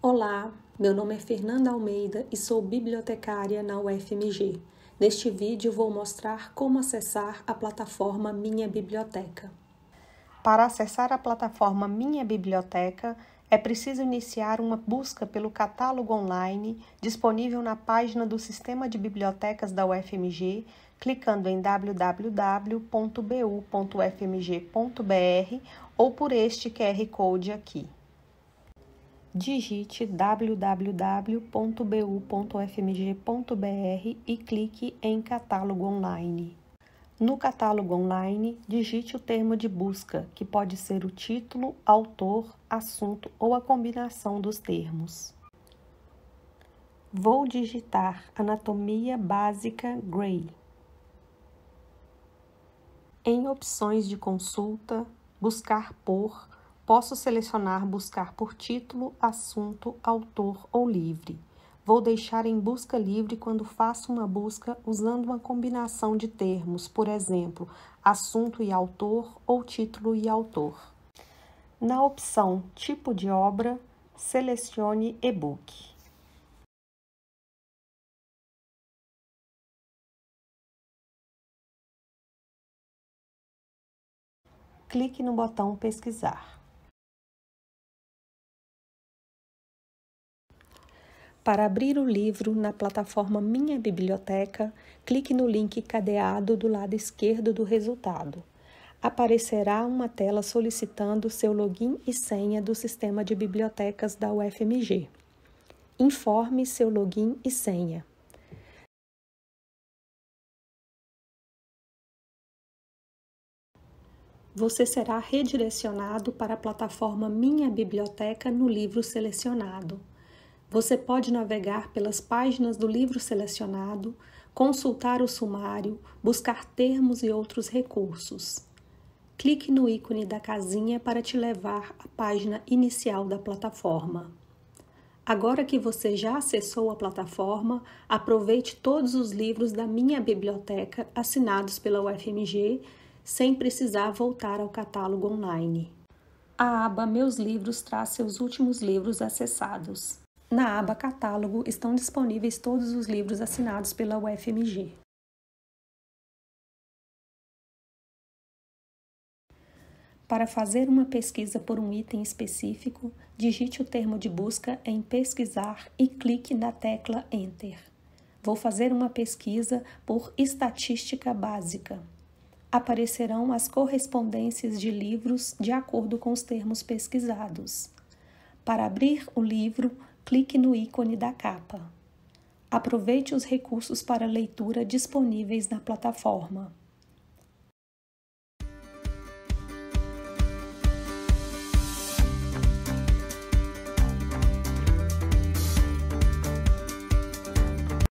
Olá, meu nome é Fernanda Almeida e sou bibliotecária na UFMG. Neste vídeo vou mostrar como acessar a plataforma Minha Biblioteca. Para acessar a plataforma Minha Biblioteca, é preciso iniciar uma busca pelo catálogo online disponível na página do Sistema de Bibliotecas da UFMG, clicando em www.bu.ufmg.br ou por este QR Code aqui digite www.bu.fmg.br e clique em Catálogo Online. No catálogo online, digite o termo de busca, que pode ser o título, autor, assunto ou a combinação dos termos. Vou digitar Anatomia Básica Gray. Em opções de consulta, buscar por Posso selecionar buscar por título, assunto, autor ou livre. Vou deixar em busca livre quando faço uma busca usando uma combinação de termos, por exemplo, assunto e autor ou título e autor. Na opção Tipo de obra, selecione e-book. clique no botão Pesquisar. Para abrir o livro na plataforma Minha Biblioteca, clique no link cadeado do lado esquerdo do resultado. Aparecerá uma tela solicitando seu login e senha do sistema de bibliotecas da UFMG. Informe seu login e senha. Você será redirecionado para a plataforma Minha Biblioteca no livro selecionado. Você pode navegar pelas páginas do livro selecionado, consultar o sumário, buscar termos e outros recursos. Clique no ícone da casinha para te levar à página inicial da plataforma. Agora que você já acessou a plataforma, aproveite todos os livros da minha biblioteca assinados pela UFMG, sem precisar voltar ao catálogo online. A aba Meus Livros traz seus últimos livros acessados. Na aba Catálogo estão disponíveis todos os livros assinados pela UFMG. Para fazer uma pesquisa por um item específico, digite o termo de busca em Pesquisar e clique na tecla Enter. Vou fazer uma pesquisa por estatística básica. Aparecerão as correspondências de livros de acordo com os termos pesquisados. Para abrir o livro, clique no ícone da capa. Aproveite os recursos para leitura disponíveis na plataforma.